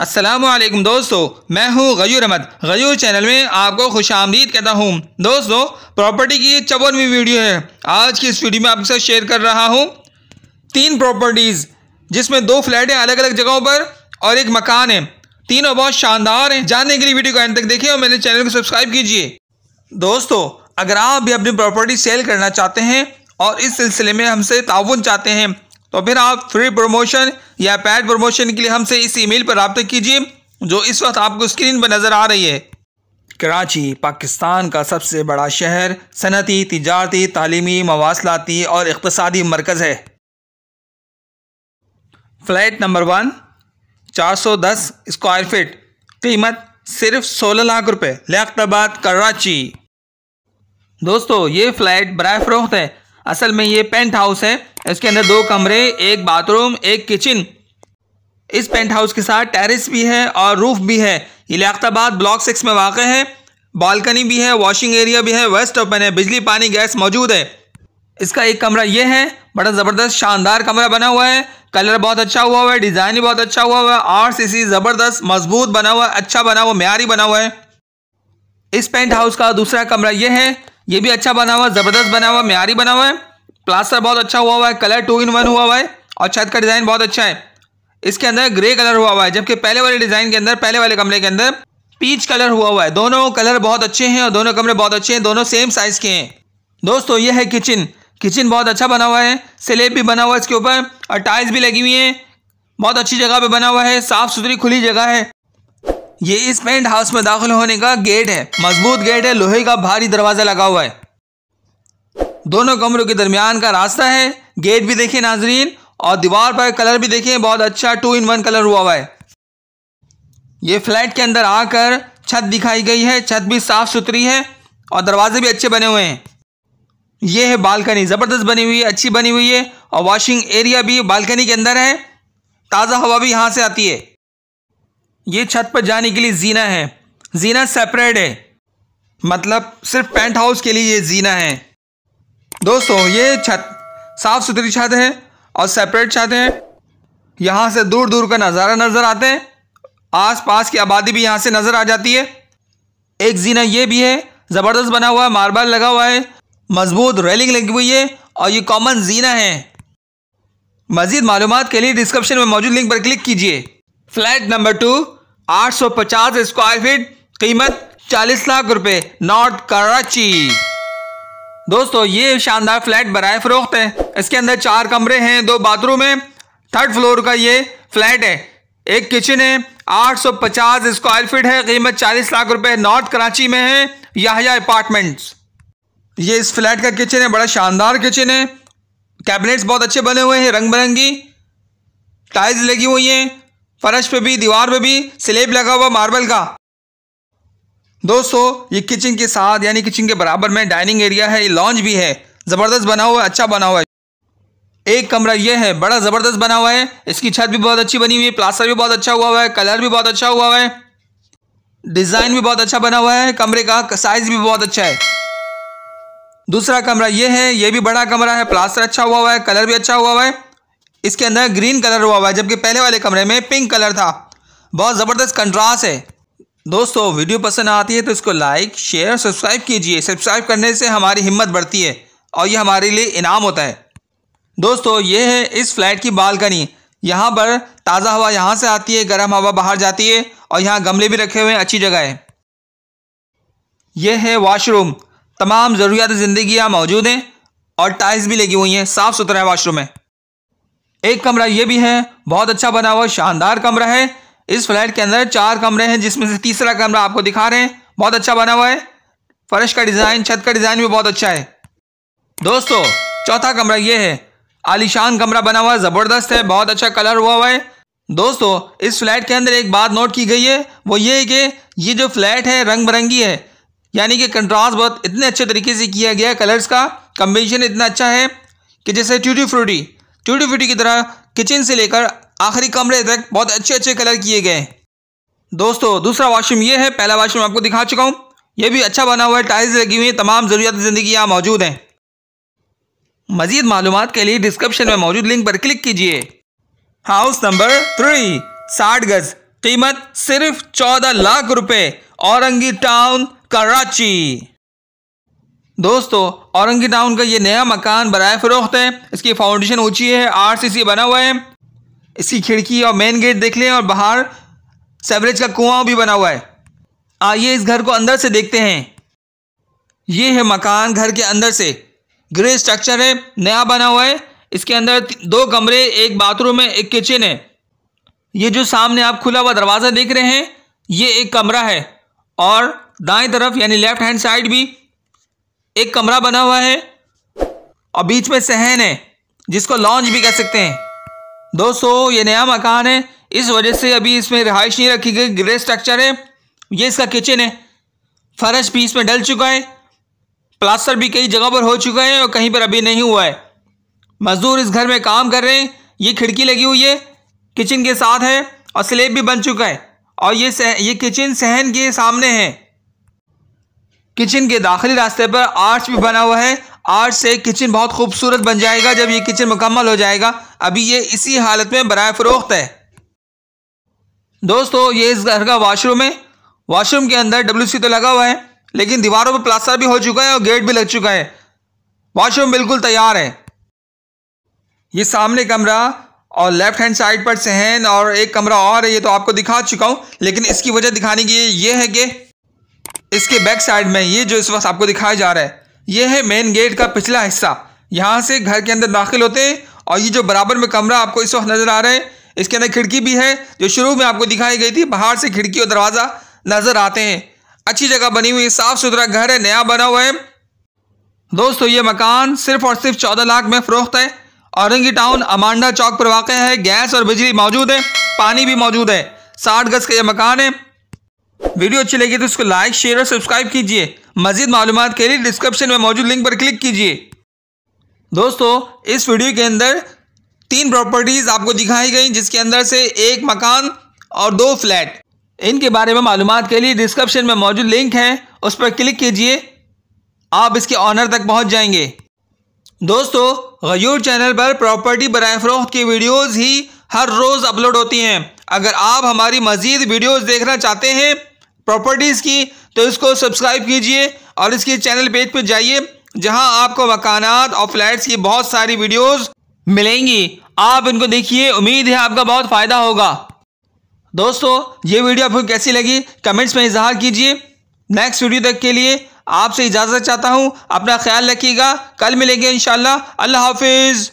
असलम दोस्तों मैं हूं गयूर अहमद गयूर चैनल में आपको खुश आमदीद कहता हूं दोस्तों प्रॉपर्टी की चौवनवीं वीडियो है आज की इस वीडियो में आपके साथ शेयर कर रहा हूं तीन प्रॉपर्टीज़ जिसमें दो फ्लैट हैं अलग अलग जगहों पर और एक मकान है तीनों बहुत शानदार हैं जानने के लिए वीडियो को एंड तक देखें और मेरे चैनल को सब्सक्राइब कीजिए दोस्तों अगर आप भी अपनी प्रॉपर्टी सेल करना चाहते हैं और इस सिलसिले में हमसे ताउन चाहते हैं तो फिर आप फ्री प्रमोशन या पैड प्रमोशन के लिए हमसे इस ईमेल पर रबता कीजिए जो इस वक्त आपको स्क्रीन पर नज़र आ रही है कराची पाकिस्तान का सबसे बड़ा शहर सनती तजारती तलीमी मवासलाती और इकतसादी मरकज़ है फ्लैट नंबर वन चार सौ दस स्क्वायर फिट कीमत सिर्फ सोलह लाख रुपए लियाबाद कराची दोस्तों ये फ़्लैट बर फरोख्त है असल में ये पेंट हाउस है इसके अंदर दो कमरे एक बाथरूम एक किचन इस पेंट हाउस के साथ टेरिस भी है और रूफ भी है ये लियाबाद ब्लॉक सिक्स में वाक़ है बालकनी भी है वॉशिंग एरिया भी है वेस्ट ओपन है बिजली पानी गैस मौजूद है इसका एक कमरा ये है बड़ा ज़बरदस्त शानदार कमरा बना हुआ है कलर बहुत अच्छा हुआ हुआ है डिज़ाइन भी बहुत अच्छा हुआ हुआ है आर सी सी ज़बरदस्त मजबूत बना हुआ है अच्छा बना हुआ म्यारी बना हुआ है इस पेंट हाउस का दूसरा कमरा ये है ये भी अच्छा बना हुआ ज़बरदस्त बना हुआ म्यारी बना हुआ है प्लास्टर बहुत अच्छा हुआ हुआ है कलर टू इन वन हुआ हुआ है और छत का डिज़ाइन बहुत अच्छा है इसके अंदर ग्रे कलर हुआ हुआ है जबकि पहले वाले डिज़ाइन के अंदर पहले वाले कमरे के अंदर पीच कलर हुआ हुआ है दोनों कलर बहुत अच्छे हैं और दोनों कमरे बहुत अच्छे हैं दोनों सेम साइज़ के हैं दोस्तों ये है किचन किचन बहुत अच्छा बना हुआ है स्लेब भी बना हुआ है इसके ऊपर और टाइल्स भी लगी हुई हैं बहुत अच्छी जगह पे बना हुआ है साफ़ सुथरी खुली जगह है ये इस पेंट हाउस में दाखिल होने का गेट है मजबूत गेट है लोहे का भारी दरवाजा लगा हुआ है दोनों कमरों के दरमियान का रास्ता है गेट भी देखे नाजरीन और दीवार पर कलर भी देखे बहुत अच्छा टू इन वन कलर हुआ हुआ है ये फ्लैट के अंदर आकर छत दिखाई गई है छत भी साफ सुथरी है और दरवाजे भी अच्छे बने हुए हैं ये है बालकनी ज़बरदस्त बनी हुई है अच्छी बनी हुई है और वॉशिंग एरिया भी बालकनी के अंदर है ताज़ा हवा भी यहाँ से आती है ये छत पर जाने के लिए जीना है जीना सेपरेट है मतलब सिर्फ पेंट हाउस के लिए ये जीना है दोस्तों ये छत साफ़ सुथरी छत है और सेपरेट छत है यहाँ से दूर दूर का नज़ारा नज़र आते हैं आस पास की आबादी भी यहाँ से नज़र आ जाती है एक जीना ये भी है ज़बरदस्त बना हुआ है मार्बल लगा हुआ है मजबूत रेलिंग लगी हुई है और ये कॉमन जीना है मज़ीद मालूम के लिए डिस्क्रिप्शन में मौजूद लिंक पर क्लिक कीजिए flat number two 850 square feet कीमत 40 लाख रुपए नॉर्थ कराची दोस्तों ये शानदार फ्लैट बरए फरोख्त है इसके अंदर चार कमरे हैं दो बाथरूम है थर्ड फ्लोर का ये फ्लैट है एक किचन है 850 स्क्वायर फीट है कीमत 40 लाख रुपए नॉर्थ कराची में है याहिया अपार्टमेंट्स ये इस फ्लैट का किचन है बड़ा शानदार किचन है कैबिनेट्स बहुत अच्छे बने हुए हैं रंग बिरंगी टाइल्स लगी हुई हैं फर्श पे भी दीवार पे भी स्लेब लगा हुआ मार्बल का दोस्तों ये किचन के साथ यानी किचन के बराबर में डाइनिंग एरिया है ये लॉन्च भी है ज़बरदस्त बना हुआ है अच्छा बना हुआ है एक कमरा ये है बड़ा ज़बरदस्त बना हुआ है इसकी छत भी बहुत अच्छी बनी हुई है प्लास्टर भी बहुत अच्छा हुआ हुआ है कलर भी बहुत अच्छा हुआ हुआ है डिज़ाइन भी बहुत अच्छा बना हुआ है कमरे का साइज़ भी बहुत अच्छा है दूसरा कमरा ये है ये भी बड़ा कमरा है प्लास्टर अच्छा हुआ हुआ है कलर भी अच्छा हुआ हुआ है इसके अंदर ग्रीन कलर हुआ हुआ है जबकि पहले वाले कमरे में पिंक कलर था बहुत ज़बरदस्त कंट्रास्ट है दोस्तों वीडियो पसंद आती है तो इसको लाइक शेयर सब्सक्राइब कीजिए सब्सक्राइब करने से हमारी हिम्मत बढ़ती है और ये हमारे लिए इनाम होता है दोस्तों ये है इस फ्लैट की बालकनी यहाँ पर ताज़ा हवा यहाँ से आती है गर्म हवा बाहर जाती है और यहाँ गमले भी रखे हुए हैं अच्छी जगह है यह है वॉशरूम तमाम ज़रूरियात ज़िंदगी यहाँ मौजूद हैं और टाइल्स भी लगी हुई हैं साफ़ सुथरा है वाशरूम में एक कमरा ये भी है बहुत अच्छा बना हुआ शानदार कमरा है इस फ्लैट के अंदर चार कमरे हैं जिसमें से तीसरा कमरा आपको दिखा रहे हैं बहुत अच्छा बना हुआ है फर्श का डिज़ाइन छत का डिज़ाइन भी बहुत अच्छा है दोस्तों चौथा कमरा ये है आलिशान कमरा बना हुआ ज़बरदस्त है बहुत अच्छा कलर हुआ हुआ है दोस्तों इस फ्लैट के अंदर एक बात नोट की गई है वो ये है कि ये जो फ्लैट है रंग बिरंगी है यानी कि कंट्रास्ट बहुत इतने अच्छे तरीके से किया गया है कलर्स का कम्बिनेशन इतना अच्छा है कि जैसे ट्यूटी फ्रूटी टूटी फूटी की तरह किचन से लेकर आखिरी कमरे तक बहुत अच्छे अच्छे कलर किए गए दोस्तों दूसरा वाशरूम ये है पहला वाशरूम आपको दिखा चुका हूँ ये भी अच्छा बना हुआ है टाइल्स लगी हुई है तमाम जरूरत ज़िंदगी यहाँ मौजूद हैं मजीद मालूम के लिए डिस्क्रिप्शन में मौजूद लिंक पर क्लिक कीजिए हाउस नंबर थ्री साठ गज कीमत सिर्फ चौदह लाख रुपए औरंगी टाउन कराची दोस्तों औरंगी टाउन का ये नया मकान बरए फ़रोख्त है इसकी फाउंडेशन ऊंची है आर सी सी बना हुआ है इसकी खिड़की और मेन गेट देख लें और बाहर सेवरेज का कुआं भी बना हुआ है आइए इस घर को अंदर से देखते हैं ये है मकान घर के अंदर से ग्रे स्ट्रक्चर है नया बना हुआ है इसके अंदर दो कमरे एक बाथरूम है एक किचन है ये जो सामने आप खुला हुआ दरवाज़ा देख रहे हैं ये एक कमरा है और दाएं तरफ यानी लेफ्ट हैंड साइड भी एक कमरा बना हुआ है और बीच में सहन है जिसको लॉन्च भी कह सकते हैं दोस्तों ये नया मकान है इस वजह से अभी इसमें रिहाइश नहीं रखी गई ग्रे स्ट्रक्चर है ये इसका किचन है फर्श भी इसमें डल चुका है प्लास्टर भी कई जगह पर हो चुका है और कहीं पर अभी नहीं हुआ है मज़दूर इस घर में काम कर रहे हैं ये खिड़की लगी हुई है किचन के साथ है और स्लेब भी बन चुका है और ये सह, ये किचन सहन के सामने है किचन के दाखिली रास्ते पर आर्च भी बना हुआ है आर्च से किचन बहुत खूबसूरत बन जाएगा जब ये किचन मुकम्मल हो जाएगा अभी ये इसी हालत में बर फरोख्त है दोस्तों ये इस घर का वाशरूम है वाशरूम के अंदर डब्ल्यू तो लगा हुआ है लेकिन दीवारों पर प्लास्टर भी हो चुका है और गेट भी लग चुका है वाशरूम बिल्कुल तैयार है ये सामने कमरा और लेफ्ट हैंड साइड पर सहन और एक कमरा और है ये तो आपको दिखा चुका हूँ लेकिन इसकी वजह दिखाने की ये है कि इसके बैक साइड में ये जो इस वक्त आपको दिखाया जा रहा है ये है मेन गेट का पिछला हिस्सा यहाँ से घर के अंदर दाखिल होते हैं और ये जो बराबर में कमरा आपको इस वक्त नज़र आ रहा है इसके अंदर खिड़की भी है जो शुरू में आपको दिखाई गई थी बाहर से खिड़की और दरवाज़ा नज़र आते हैं अच्छी जगह बनी हुई है साफ़ सुथरा घर है नया बना हुआ है दोस्तों ये मकान सिर्फ और सिर्फ चौदह लाख में फ़रोख्त है औरंगी टाउन अमांडा चौक पर वाक़ है गैस और बिजली मौजूद है पानी भी मौजूद है साठ गज़ का यह मकान है वीडियो अच्छी लगी तो इसको लाइक शेयर और सब्सक्राइब कीजिए मजीद मालूम के लिए डिस्क्रिप्शन में मौजूद लिंक पर क्लिक कीजिए दोस्तों इस वीडियो के अंदर तीन प्रॉपर्टीज़ आपको दिखाई गई जिसके अंदर से एक मकान और दो फ्लैट इनके बारे में मालूम के लिए डिस्क्रिप्शन में मौजूद लिंक है उस पर क्लिक कीजिए आप इसके ऑनर तक पहुंच जाएंगे दोस्तों गयूर चैनल पर प्रॉपर्टी बरए फरोख्त की वीडियोज़ ही हर रोज़ अपलोड होती हैं अगर आप हमारी मज़ीद वीडियोस देखना चाहते हैं प्रॉपर्टीज़ की तो इसको सब्सक्राइब कीजिए और इसके चैनल पेज पर जाइए जहां आपको मकानात और फ्लैट्स की बहुत सारी वीडियोस मिलेंगी आप इनको देखिए उम्मीद है आपका बहुत फ़ायदा होगा दोस्तों ये वीडियो आपको कैसी लगी कमेंट्स में इजहार कीजिए नेक्स्ट वीडियो तक के लिए आपसे इजाज़त चाहता हूँ अपना ख्याल रखिएगा कल मिलेंगे इन अल्लाह हाफिज़